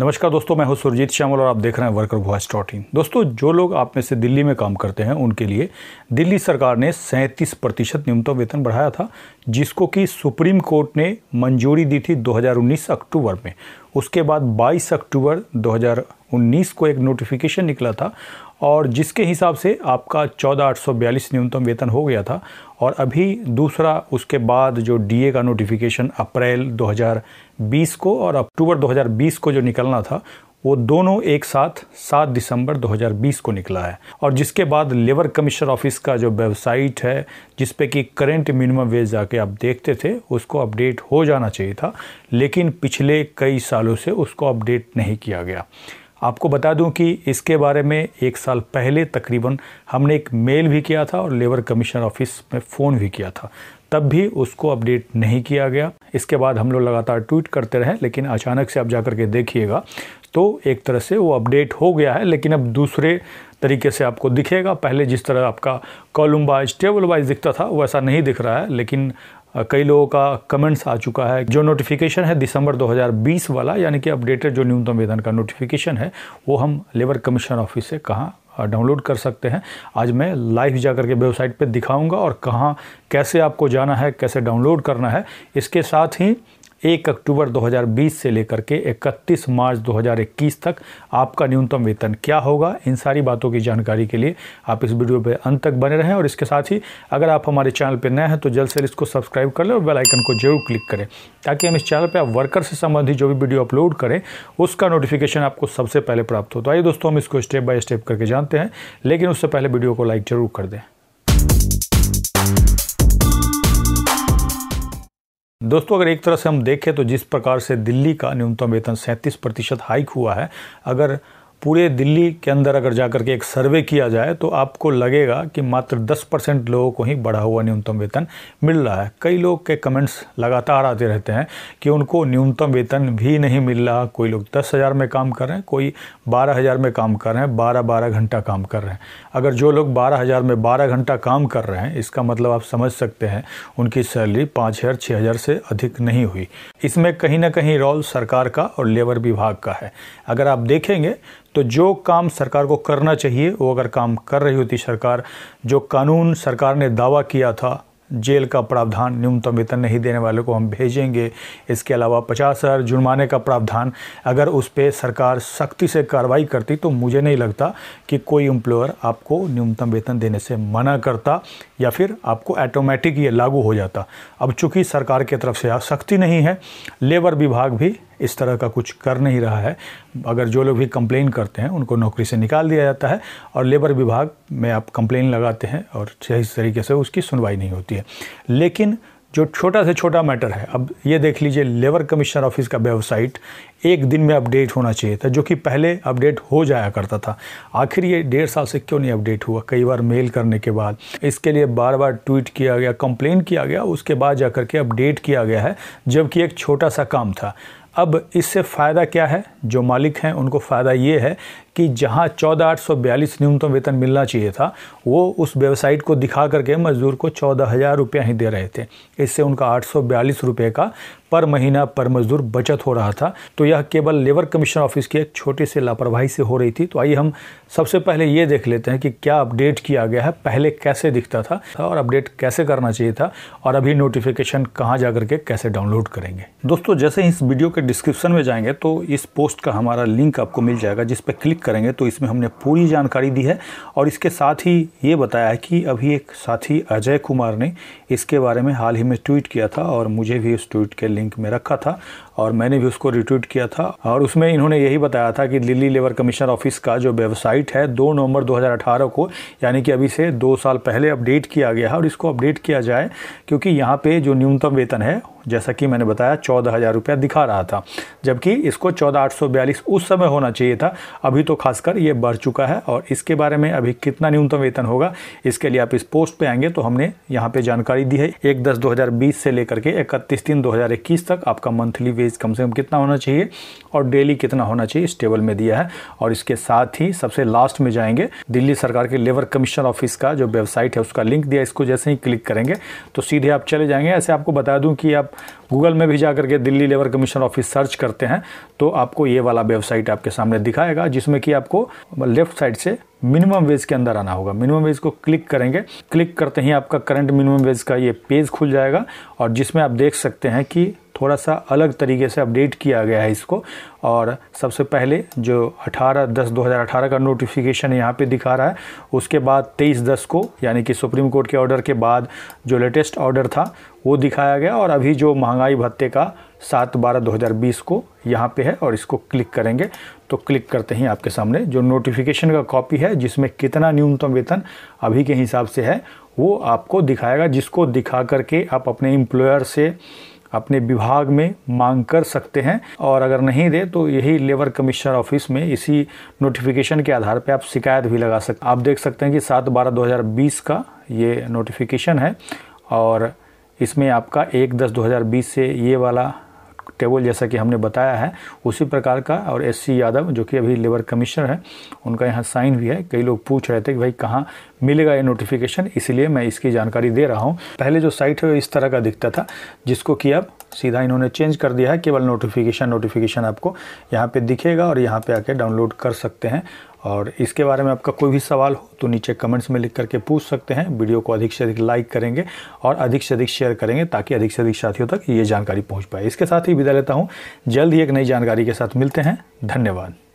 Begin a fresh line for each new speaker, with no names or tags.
नमस्कार दोस्तों मैं हूं सुरजीत श्यामल और आप देख रहे हैं वर्कर वॉइस डॉट इन दोस्तों जो लोग आप में से दिल्ली में काम करते हैं उनके लिए दिल्ली सरकार ने सैंतीस प्रतिशत न्यूनतम वेतन बढ़ाया था जिसको कि सुप्रीम कोर्ट ने मंजूरी दी थी 2019 अक्टूबर में उसके बाद 22 अक्टूबर 2019 को एक नोटिफिकेशन निकला था और जिसके हिसाब से आपका चौदह आठ सौ बयालीस न्यूनतम वेतन हो गया था और अभी दूसरा उसके बाद जो डीए का नोटिफिकेशन अप्रैल 2020 को और अक्टूबर 2020 को जो निकलना था वो दोनों एक साथ सात दिसंबर 2020 को निकला है और जिसके बाद लेबर कमिश्नर ऑफिस का जो वेबसाइट है जिस पे कि करेंट मिनिमम वेज जाके आप देखते थे उसको अपडेट हो जाना चाहिए था लेकिन पिछले कई सालों से उसको अपडेट नहीं किया गया आपको बता दूं कि इसके बारे में एक साल पहले तकरीबन हमने एक मेल भी किया था और लेबर कमिश्नर ऑफिस में फ़ोन भी किया था तब भी उसको अपडेट नहीं किया गया इसके बाद हम लोग लगातार ट्वीट करते रहे लेकिन अचानक से आप जा के देखिएगा तो एक तरह से वो अपडेट हो गया है लेकिन अब दूसरे तरीके से आपको दिखेगा पहले जिस तरह आपका कॉलम वाइज टेबल वाइज दिखता था वैसा नहीं दिख रहा है लेकिन कई लोगों का कमेंट्स आ चुका है जो नोटिफिकेशन है दिसंबर 2020 वाला यानी कि अपडेटेड जो न्यूनतम वेतन का नोटिफिकेशन है वो हम लेबर कमीशन ऑफिस से कहाँ डाउनलोड कर सकते हैं आज मैं लाइव जा करके वेबसाइट पे दिखाऊंगा और कहाँ कैसे आपको जाना है कैसे डाउनलोड करना है इसके साथ ही एक अक्टूबर 2020 से लेकर के 31 मार्च 2021 तक आपका न्यूनतम वेतन क्या होगा इन सारी बातों की जानकारी के लिए आप इस वीडियो पर अंत तक बने रहें और इसके साथ ही अगर आप हमारे चैनल पर नए हैं तो जल्द से जल्द इसको सब्सक्राइब कर लें और बेल आइकन को जरूर क्लिक करें ताकि हम इस चैनल पर आप वर्कर से संबंधित जो भी वीडियो अपलोड करें उसका नोटिफिकेशन आपको सबसे पहले प्राप्त हो तो आइए दोस्तों हम इसको स्टेप बाय स्टेप करके जानते हैं लेकिन उससे पहले वीडियो को लाइक जरूर कर दें दोस्तों अगर एक तरह से हम देखें तो जिस प्रकार से दिल्ली का न्यूनतम वेतन सैंतीस प्रतिशत हाइक हुआ है अगर पूरे दिल्ली के अंदर अगर जाकर के एक सर्वे किया जाए तो आपको लगेगा कि मात्र 10 परसेंट लोगों को ही बढ़ा हुआ न्यूनतम वेतन मिल रहा है कई लोग के कमेंट्स लगातार आते रहते हैं कि उनको न्यूनतम वेतन भी नहीं मिल रहा कोई लोग दस हज़ार में काम कर रहे हैं कोई बारह हज़ार में काम कर रहे हैं बारह बारह घंटा काम कर रहे हैं अगर जो लोग बारह हज़ार में बारह घंटा काम कर रहे हैं इसका मतलब आप समझ सकते हैं उनकी सैलरी पाँच हज़ार छः हज़ार से अधिक नहीं हुई इसमें कहीं ना कहीं रोल सरकार का और लेबर विभाग का है अगर आप देखेंगे तो जो काम सरकार को करना चाहिए वो अगर काम कर रही होती सरकार जो कानून सरकार ने दावा किया था जेल का प्रावधान न्यूनतम वेतन नहीं देने वाले को हम भेजेंगे इसके अलावा पचास हज़ार जुर्माने का प्रावधान अगर उस पर सरकार सख्ती से कार्रवाई करती तो मुझे नहीं लगता कि कोई एम्प्लॉयर आपको न्यूनतम वेतन देने से मना करता या फिर आपको ऐटोमेटिक ये लागू हो जाता अब चूंकि सरकार की तरफ से सख्ती नहीं है लेबर विभाग भी इस तरह का कुछ कर नहीं रहा है अगर जो लोग भी कंप्लेन करते हैं उनको नौकरी से निकाल दिया जाता है और लेबर विभाग में आप कंप्लेन लगाते हैं और सही तरीके से उसकी सुनवाई नहीं होती है लेकिन जो छोटा से छोटा मैटर है अब ये देख लीजिए लेबर कमिश्नर ऑफिस का वेबसाइट एक दिन में अपडेट होना चाहिए था जो कि पहले अपडेट हो जाया करता था आखिर ये डेढ़ साल से क्यों नहीं अपडेट हुआ कई बार मेल करने के बाद इसके लिए बार बार ट्वीट किया गया कंप्लेन किया गया उसके बाद जा के अपडेट किया गया है जबकि एक छोटा सा काम था अब इससे फ़ायदा क्या है जो मालिक हैं उनको फ़ायदा ये है कि जहाँ चौदह आठ सौ बयालीस न्यूनतम वेतन मिलना चाहिए था वो उस वेबसाइट को दिखा करके मज़दूर को चौदह हज़ार रुपया ही दे रहे थे इससे उनका आठ सौ बयालीस रुपये का पर महीना पर मजदूर बचत हो रहा था तो यह केवल लेबर कमीशन ऑफिस की एक छोटी सी लापरवाही से हो रही थी तो आइए हम सबसे पहले ये देख लेते हैं कि क्या अपडेट किया गया है पहले कैसे दिखता था और अपडेट कैसे करना चाहिए था और अभी नोटिफिकेशन कहाँ जा करके कैसे डाउनलोड करेंगे दोस्तों जैसे इस वीडियो के डिस्क्रिप्शन में जाएंगे तो इस पोस्ट का हमारा लिंक आपको मिल जाएगा जिस पर क्लिक करेंगे तो इसमें हमने पूरी जानकारी दी है और इसके साथ ही ये बताया है कि अभी एक साथी अजय कुमार ने इसके बारे में हाल ही में ट्वीट किया था और मुझे भी इस ट्वीट के लिंक में रखा था और मैंने भी उसको रिट्वीट किया था और उसमें इन्होंने यही बताया था कि दिल्ली लेबर कमिश्नर ऑफिस का जो वेबसाइट है 2 नवंबर 2018 को यानी कि अभी से दो साल पहले अपडेट किया गया है और इसको अपडेट किया जाए क्योंकि यहाँ पे जो न्यूनतम वेतन है जैसा कि मैंने बताया चौदह हज़ार रुपया दिखा रहा था जबकि इसको चौदह आठ सौ बयालीस उस समय होना चाहिए था अभी तो खासकर ये बढ़ चुका है और इसके बारे में अभी कितना न्यूनतम वेतन होगा इसके लिए आप इस पोस्ट पे आएंगे तो हमने यहाँ पे जानकारी दी है एक दस दो हज़ार बीस से लेकर के इकतीस तीन दो हज़ार इक्कीस तक आपका मंथली वेज कम से कम कितना होना चाहिए और डेली कितना होना चाहिए इस टेबल में दिया है और इसके साथ ही सबसे लास्ट में जाएंगे दिल्ली सरकार के लेबर कमीशन ऑफिस का जो वेबसाइट है उसका लिंक दिया इसको जैसे ही क्लिक करेंगे तो सीधे आप चले जाएंगे ऐसे आपको बता दूं कि आप गूगल में भी जा करके Delhi labour commission office search करते हैं तो आपको ये वाला वेबसाइट आपके सामने दिखाएगा जिसमें कि आपको लेफ्ट साइड से मिनिमम वेज के अंदर आना होगा मिनिमम वेज को क्लिक करेंगे क्लिक करते ही आपका करंट मिनिमम वेज का ये पेज खुल जाएगा और जिसमें आप देख सकते हैं कि थोड़ा सा अलग तरीके से अपडेट किया गया है इसको और सबसे पहले जो 18 दस 2018 का नोटिफिकेशन यहाँ पे दिखा रहा है उसके बाद 23 दस को यानी कि सुप्रीम कोर्ट के ऑर्डर के बाद जो लेटेस्ट ऑर्डर था वो दिखाया गया और अभी जो महंगाई भत्ते का सात बारह 2020 को यहाँ पे है और इसको क्लिक करेंगे तो क्लिक करते ही आपके सामने जो नोटिफिकेशन का कॉपी है जिसमें कितना न्यूनतम वेतन अभी के हिसाब से है वो आपको दिखाएगा जिसको दिखा करके आप अपने एम्प्लॉयर से अपने विभाग में मांग कर सकते हैं और अगर नहीं दे तो यही लेबर कमिश्नर ऑफिस में इसी नोटिफिकेशन के आधार पर आप शिकायत भी लगा सकते आप देख सकते हैं कि सात बारह दो हज़ार बीस का ये नोटिफिकेशन है और इसमें आपका एक दस बीस से ये वाला केवल जैसा कि हमने बताया है उसी प्रकार का और एस सी यादव जो कि अभी लेबर कमिश्नर है उनका यहाँ साइन भी है कई लोग पूछ रहे थे कि भाई कहाँ मिलेगा ये नोटिफिकेशन इसलिए मैं इसकी जानकारी दे रहा हूँ पहले जो साइट है इस तरह का दिखता था जिसको कि अब सीधा इन्होंने चेंज कर दिया है केवल नोटिफिकेशन नोटिफिकेशन आपको यहाँ पे दिखेगा और यहाँ पे आके डाउनलोड कर सकते हैं और इसके बारे में आपका कोई भी सवाल हो तो नीचे कमेंट्स में लिख करके पूछ सकते हैं वीडियो को अधिक से अधिक लाइक करेंगे और अधिक से अधिक शेयर करेंगे ताकि अधिक से अधिक साथियों तक ये जानकारी पहुँच पाए इसके साथ ही विदा लेता हूँ जल्द ही एक नई जानकारी के साथ मिलते हैं धन्यवाद